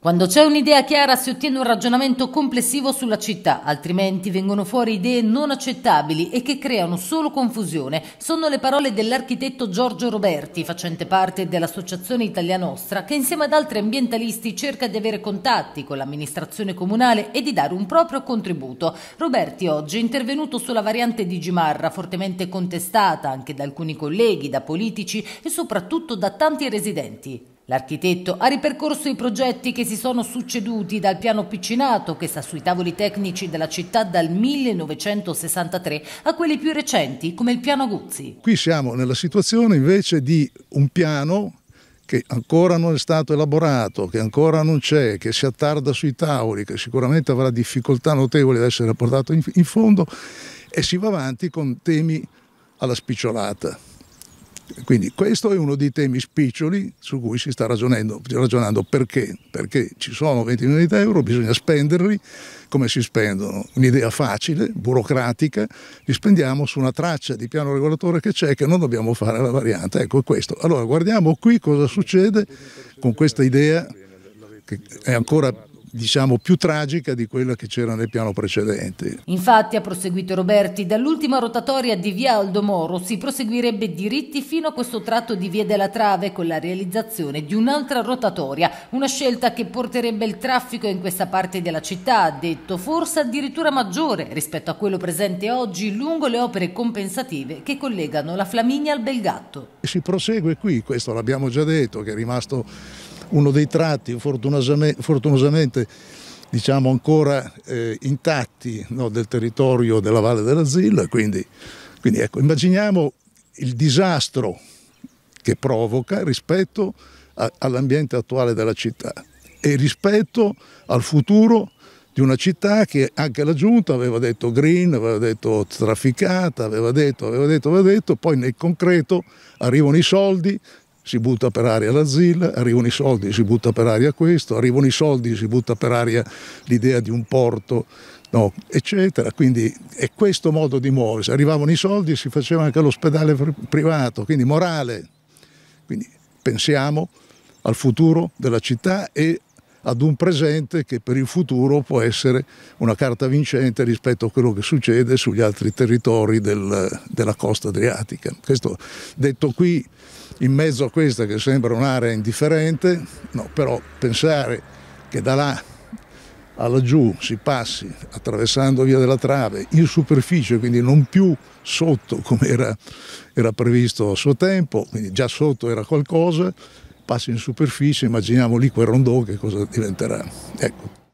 Quando c'è un'idea chiara si ottiene un ragionamento complessivo sulla città, altrimenti vengono fuori idee non accettabili e che creano solo confusione. Sono le parole dell'architetto Giorgio Roberti, facente parte dell'Associazione Italia Nostra, che insieme ad altri ambientalisti cerca di avere contatti con l'amministrazione comunale e di dare un proprio contributo. Roberti oggi è intervenuto sulla variante di Gimarra, fortemente contestata anche da alcuni colleghi, da politici e soprattutto da tanti residenti. L'architetto ha ripercorso i progetti che si sono succeduti dal piano piccinato che sta sui tavoli tecnici della città dal 1963 a quelli più recenti come il piano Guzzi. Qui siamo nella situazione invece di un piano che ancora non è stato elaborato, che ancora non c'è, che si attarda sui tavoli, che sicuramente avrà difficoltà notevoli ad essere portato in, in fondo e si va avanti con temi alla spicciolata. Quindi questo è uno dei temi spiccioli su cui si sta ragionando, ragionando perché? perché ci sono 20 milioni di euro, bisogna spenderli, come si spendono? Un'idea facile, burocratica, li spendiamo su una traccia di piano regolatore che c'è che non dobbiamo fare la variante, ecco questo. Allora guardiamo qui cosa succede con questa idea che è ancora diciamo più tragica di quella che c'era nel piano precedente. Infatti, ha proseguito Roberti, dall'ultima rotatoria di via Aldo Moro si proseguirebbe diritti fino a questo tratto di via della Trave con la realizzazione di un'altra rotatoria, una scelta che porterebbe il traffico in questa parte della città, ha detto, forse addirittura maggiore rispetto a quello presente oggi lungo le opere compensative che collegano la Flaminia al Belgatto. Si prosegue qui, questo l'abbiamo già detto, che è rimasto uno dei tratti fortunatamente, fortunatamente diciamo ancora eh, intatti no, del territorio della Valle della Zilla, quindi, quindi ecco, immaginiamo il disastro che provoca rispetto all'ambiente attuale della città e rispetto al futuro di una città che anche la giunta aveva detto green, aveva detto trafficata, aveva detto, aveva detto, aveva detto, poi nel concreto arrivano i soldi, si butta per aria la ZIL, arrivano i soldi, si butta per aria questo, arrivano i soldi, si butta per aria l'idea di un porto, no, eccetera. Quindi è questo modo di muoversi. Arrivavano i soldi, e si faceva anche l'ospedale privato, quindi morale. Quindi pensiamo al futuro della città e ad un presente che per il futuro può essere una carta vincente rispetto a quello che succede sugli altri territori del, della costa adriatica. Questo detto qui, in mezzo a questa che sembra un'area indifferente, no, però pensare che da là a laggiù si passi attraversando via della Trave in superficie, quindi non più sotto come era, era previsto a suo tempo, quindi già sotto era qualcosa, passi in superficie, immaginiamo lì quel rondò che cosa diventerà. Ecco.